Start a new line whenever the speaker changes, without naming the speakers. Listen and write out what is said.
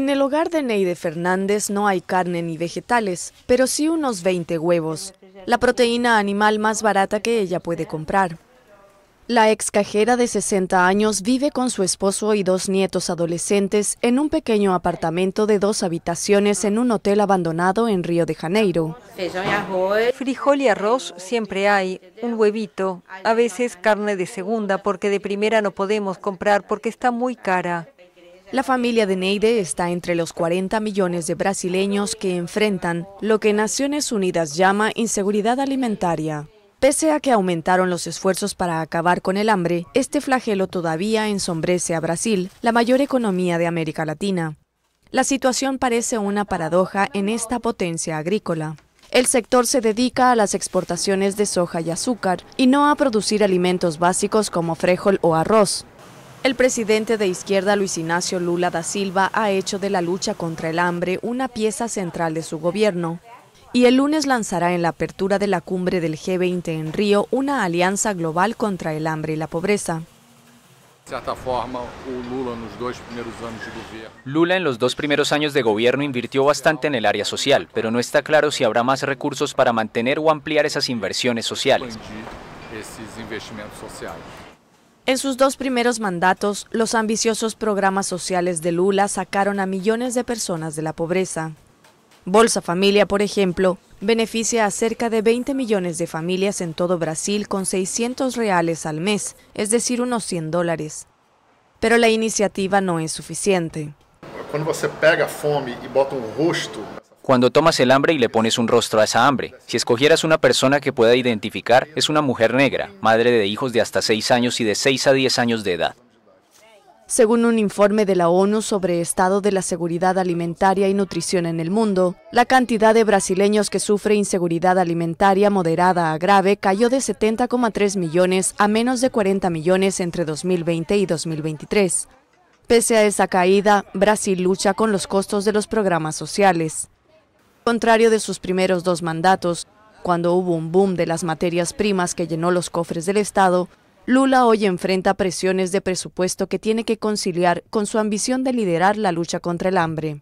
En el hogar de Neide Fernández no hay carne ni vegetales, pero sí unos 20 huevos, la proteína animal más barata que ella puede comprar. La ex cajera de 60 años vive con su esposo y dos nietos adolescentes en un pequeño apartamento de dos habitaciones en un hotel abandonado en Río de Janeiro.
Frijol y arroz siempre
hay, un huevito, a veces carne de segunda porque de primera no podemos comprar porque está muy cara. La familia de Neide está entre los 40 millones de brasileños que enfrentan lo que Naciones Unidas llama inseguridad alimentaria. Pese a que aumentaron los esfuerzos para acabar con el hambre, este flagelo todavía ensombrece a Brasil, la mayor economía de América Latina. La situación parece una paradoja en esta potencia agrícola. El sector se dedica a las exportaciones de soja y azúcar y no a producir alimentos básicos como frijol o arroz, el presidente de izquierda Luis Ignacio Lula da Silva ha hecho de la lucha contra el hambre una pieza central de su gobierno y el lunes lanzará en la apertura de la cumbre del G20 en Río una alianza global contra el hambre y la pobreza.
Lula en los dos primeros años de gobierno invirtió bastante en el área social, pero no está claro si habrá más recursos para mantener o ampliar esas inversiones sociales.
En sus dos primeros mandatos, los ambiciosos programas sociales de Lula sacaron a millones de personas de la pobreza. Bolsa Familia, por ejemplo, beneficia a cerca de 20 millones de familias en todo Brasil con 600 reales al mes, es decir, unos 100 dólares. Pero la iniciativa no es suficiente.
Cuando pega y e bota un um cuando tomas el hambre y le pones un rostro a esa hambre, si escogieras una persona que pueda identificar, es una mujer negra, madre de hijos de hasta 6 años y de 6 a 10 años de edad.
Según un informe de la ONU sobre estado de la seguridad alimentaria y nutrición en el mundo, la cantidad de brasileños que sufre inseguridad alimentaria moderada a grave cayó de 70,3 millones a menos de 40 millones entre 2020 y 2023. Pese a esa caída, Brasil lucha con los costos de los programas sociales contrario de sus primeros dos mandatos, cuando hubo un boom de las materias primas que llenó los cofres del Estado, Lula hoy enfrenta presiones de presupuesto que tiene que conciliar con su ambición de liderar la lucha contra el hambre.